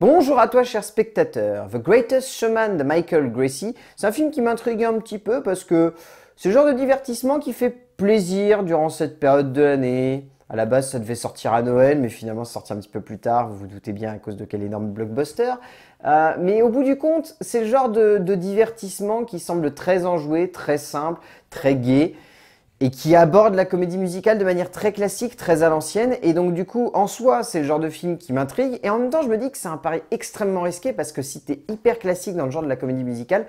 Bonjour à toi, cher spectateur. The Greatest Showman de Michael Gracie, c'est un film qui m'intrigue un petit peu parce que c'est le genre de divertissement qui fait plaisir durant cette période de l'année. À la base, ça devait sortir à Noël, mais finalement, sortir un petit peu plus tard. Vous vous doutez bien à cause de quel énorme blockbuster. Euh, mais au bout du compte, c'est le genre de, de divertissement qui semble très enjoué, très simple, très gai et qui aborde la comédie musicale de manière très classique, très à l'ancienne. Et donc du coup, en soi, c'est le genre de film qui m'intrigue. Et en même temps, je me dis que c'est un pari extrêmement risqué parce que si t'es hyper classique dans le genre de la comédie musicale,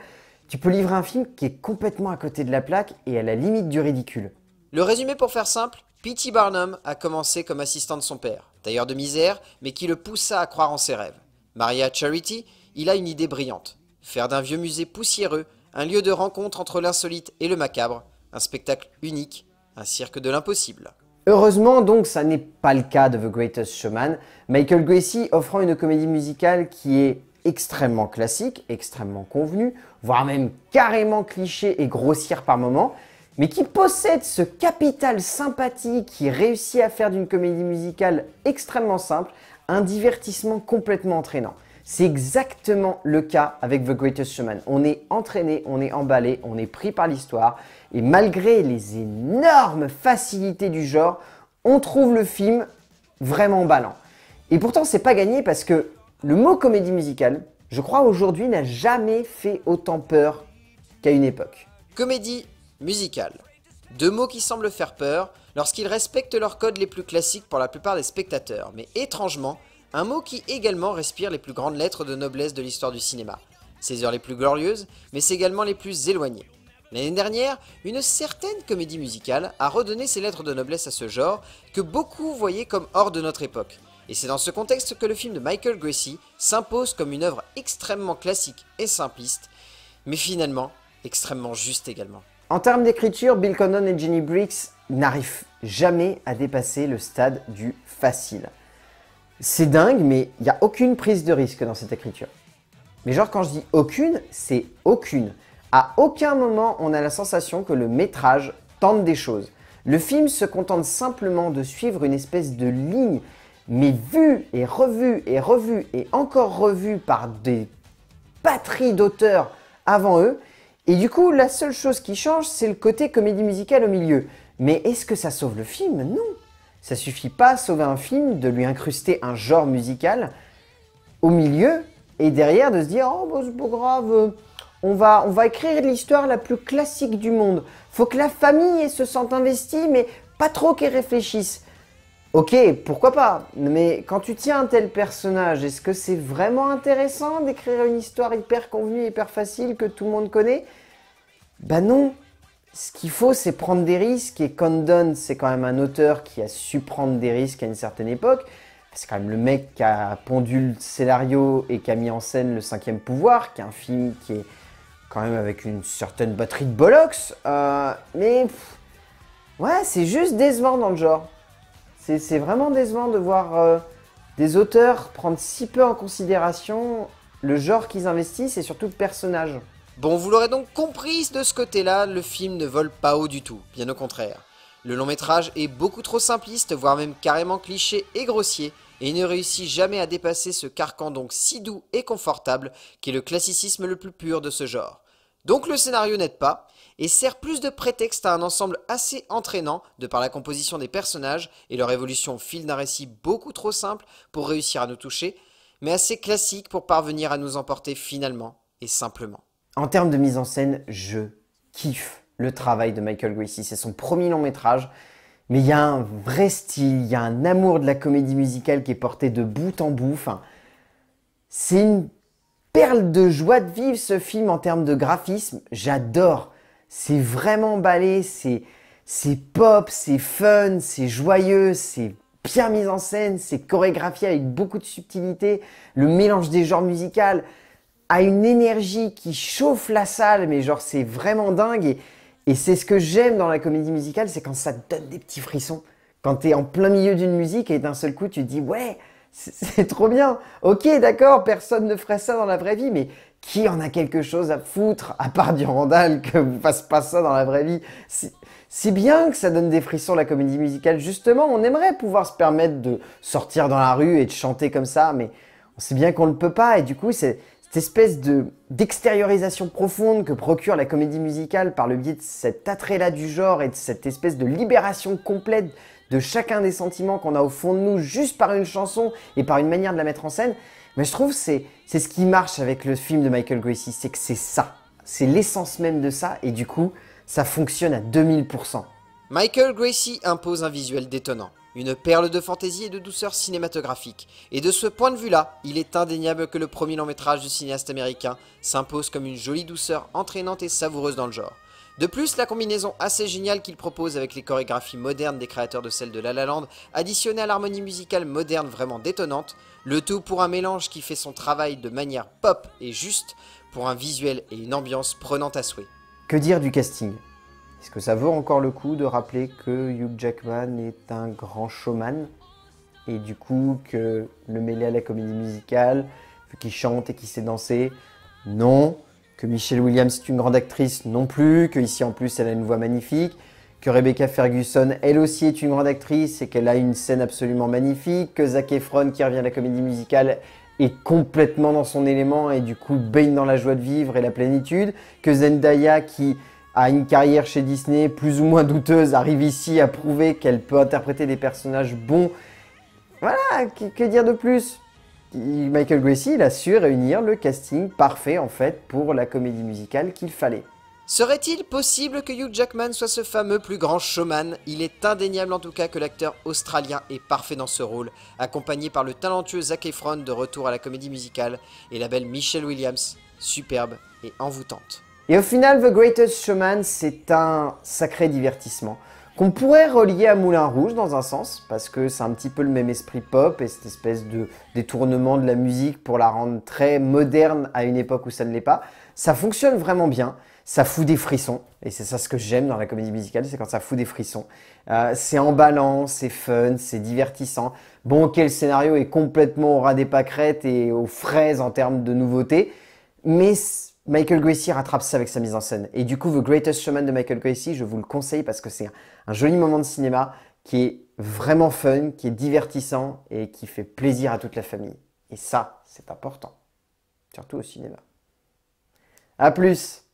tu peux livrer un film qui est complètement à côté de la plaque et à la limite du ridicule. Le résumé pour faire simple, P.T. Barnum a commencé comme assistant de son père, tailleur de misère, mais qui le poussa à croire en ses rêves. Maria Charity, il a une idée brillante. Faire d'un vieux musée poussiéreux un lieu de rencontre entre l'insolite et le macabre, un spectacle unique, un cirque de l'impossible. Heureusement donc ça n'est pas le cas de The Greatest Showman, Michael Gracie offrant une comédie musicale qui est extrêmement classique, extrêmement convenue, voire même carrément cliché et grossière par moments, mais qui possède ce capital sympathique qui réussit à faire d'une comédie musicale extrêmement simple un divertissement complètement entraînant. C'est exactement le cas avec The Greatest Showman. On est entraîné, on est emballé, on est pris par l'histoire. Et malgré les énormes facilités du genre, on trouve le film vraiment emballant. Et pourtant, c'est pas gagné parce que le mot comédie musicale, je crois aujourd'hui, n'a jamais fait autant peur qu'à une époque. Comédie musicale. Deux mots qui semblent faire peur lorsqu'ils respectent leurs codes les plus classiques pour la plupart des spectateurs. Mais étrangement, un mot qui également respire les plus grandes lettres de noblesse de l'histoire du cinéma. Ses heures les plus glorieuses, mais c'est également les plus éloignées. L'année dernière, une certaine comédie musicale a redonné ses lettres de noblesse à ce genre que beaucoup voyaient comme hors de notre époque. Et c'est dans ce contexte que le film de Michael Gracie s'impose comme une œuvre extrêmement classique et simpliste, mais finalement extrêmement juste également. En termes d'écriture, Bill Condon et Jenny Briggs n'arrivent jamais à dépasser le stade du facile. C'est dingue, mais il n'y a aucune prise de risque dans cette écriture. Mais genre quand je dis aucune, c'est aucune. À aucun moment on a la sensation que le métrage tente des choses. Le film se contente simplement de suivre une espèce de ligne, mais vue et revue et revue et encore revue par des patries d'auteurs avant eux. Et du coup, la seule chose qui change, c'est le côté comédie musicale au milieu. Mais est-ce que ça sauve le film Non. Ça suffit pas à sauver un film de lui incruster un genre musical au milieu et derrière de se dire oh bah, c'est pas grave, euh, on va, on va écrire l'histoire la plus classique du monde. Faut que la famille se sente investie, mais pas trop qu'elle réfléchisse. Ok, pourquoi pas Mais quand tu tiens un tel personnage, est-ce que c'est vraiment intéressant d'écrire une histoire hyper convenue, hyper facile que tout le monde connaît Bah non, ce qu'il faut, c'est prendre des risques. Et Condon, c'est quand même un auteur qui a su prendre des risques à une certaine époque. C'est quand même le mec qui a pondu le scénario et qui a mis en scène Le Cinquième Pouvoir, qui est un film qui est quand même avec une certaine batterie de bollocks. Euh, mais ouais, c'est juste décevant dans le genre. C'est vraiment décevant de voir euh, des auteurs prendre si peu en considération le genre qu'ils investissent et surtout le personnage. Bon, vous l'aurez donc compris, de ce côté-là, le film ne vole pas haut du tout, bien au contraire. Le long métrage est beaucoup trop simpliste, voire même carrément cliché et grossier, et ne réussit jamais à dépasser ce carcan donc si doux et confortable qui est le classicisme le plus pur de ce genre. Donc le scénario n'aide pas, et sert plus de prétexte à un ensemble assez entraînant de par la composition des personnages et leur évolution au fil d'un récit beaucoup trop simple pour réussir à nous toucher, mais assez classique pour parvenir à nous emporter finalement et simplement. En termes de mise en scène, je kiffe le travail de Michael Gracie. C'est son premier long métrage, mais il y a un vrai style, il y a un amour de la comédie musicale qui est porté de bout en bout. c'est une perle de joie de vivre ce film en termes de graphisme. J'adore. C'est vraiment balé, c'est, pop, c'est fun, c'est joyeux, c'est bien mis en scène, c'est chorégraphié avec beaucoup de subtilité, le mélange des genres musicaux a une énergie qui chauffe la salle, mais genre c'est vraiment dingue. Et, c'est ce que j'aime dans la comédie musicale, c'est quand ça te donne des petits frissons. Quand t'es en plein milieu d'une musique et d'un seul coup tu te dis ouais, c'est trop bien. Ok, d'accord, personne ne ferait ça dans la vraie vie, mais qui en a quelque chose à foutre, à part du randal, que vous fassiez pas ça dans la vraie vie C'est bien que ça donne des frissons la comédie musicale, justement, on aimerait pouvoir se permettre de sortir dans la rue et de chanter comme ça, mais on sait bien qu'on ne peut pas, et du coup c'est cette espèce d'extériorisation profonde que procure la comédie musicale par le biais de cet attrait-là du genre et de cette espèce de libération complète de chacun des sentiments qu'on a au fond de nous juste par une chanson et par une manière de la mettre en scène, mais je trouve c'est c'est ce qui marche avec le film de Michael Gracie, c'est que c'est ça, c'est l'essence même de ça et du coup, ça fonctionne à 2000 Michael Gracie impose un visuel détonnant une perle de fantaisie et de douceur cinématographique. Et de ce point de vue-là, il est indéniable que le premier long métrage du cinéaste américain s'impose comme une jolie douceur entraînante et savoureuse dans le genre. De plus, la combinaison assez géniale qu'il propose avec les chorégraphies modernes des créateurs de celle de La La Land, additionnée à l'harmonie musicale moderne vraiment détonnante, le tout pour un mélange qui fait son travail de manière pop et juste, pour un visuel et une ambiance prenante à souhait. Que dire du casting est-ce que ça vaut encore le coup de rappeler que Hugh Jackman est un grand showman et du coup que le mêlé à la comédie musicale, qu'il chante et qu'il sait danser Non. Que Michelle Williams est une grande actrice Non plus. Que ici en plus elle a une voix magnifique que Rebecca Ferguson, elle aussi, est une grande actrice et qu'elle a une scène absolument magnifique, que Zac Efron, qui revient à la comédie musicale, est complètement dans son élément et du coup baigne dans la joie de vivre et la plénitude, que Zendaya, qui a une carrière chez Disney plus ou moins douteuse, arrive ici à prouver qu'elle peut interpréter des personnages bons. Voilà, que, dire de plus Michael Gracie, il a su réunir le casting parfait en fait pour la comédie musicale qu'il fallait. Serait-il possible que Hugh Jackman soit ce fameux plus grand showman Il est indéniable en tout cas que l'acteur australien est parfait dans ce rôle, accompagné par le talentueux Zac Efron de retour à la comédie musicale et la belle Michelle Williams, superbe et envoûtante. Et au final, The Greatest Showman, c'est un sacré divertissement qu'on pourrait relier à Moulin Rouge dans un sens, parce que c'est un petit peu le même esprit pop et cette espèce de détournement de la musique pour la rendre très moderne à une époque où ça ne l'est pas. Ça fonctionne vraiment bien, ça fout des frissons, et c'est ça ce que j'aime dans la comédie musicale, c'est quand ça fout des frissons. Euh, c'est emballant, c'est fun, c'est divertissant. Bon, quel scénario est complètement au ras des pâquerettes et aux fraises en termes de nouveautés, mais Michael Gracie rattrape ça avec sa mise en scène. Et du coup, The Greatest Showman de Michael Gracie, je vous le conseille parce que c'est un joli moment de cinéma qui est vraiment fun, qui est divertissant et qui fait plaisir à toute la famille. Et ça, c'est important. Surtout au cinéma. À plus!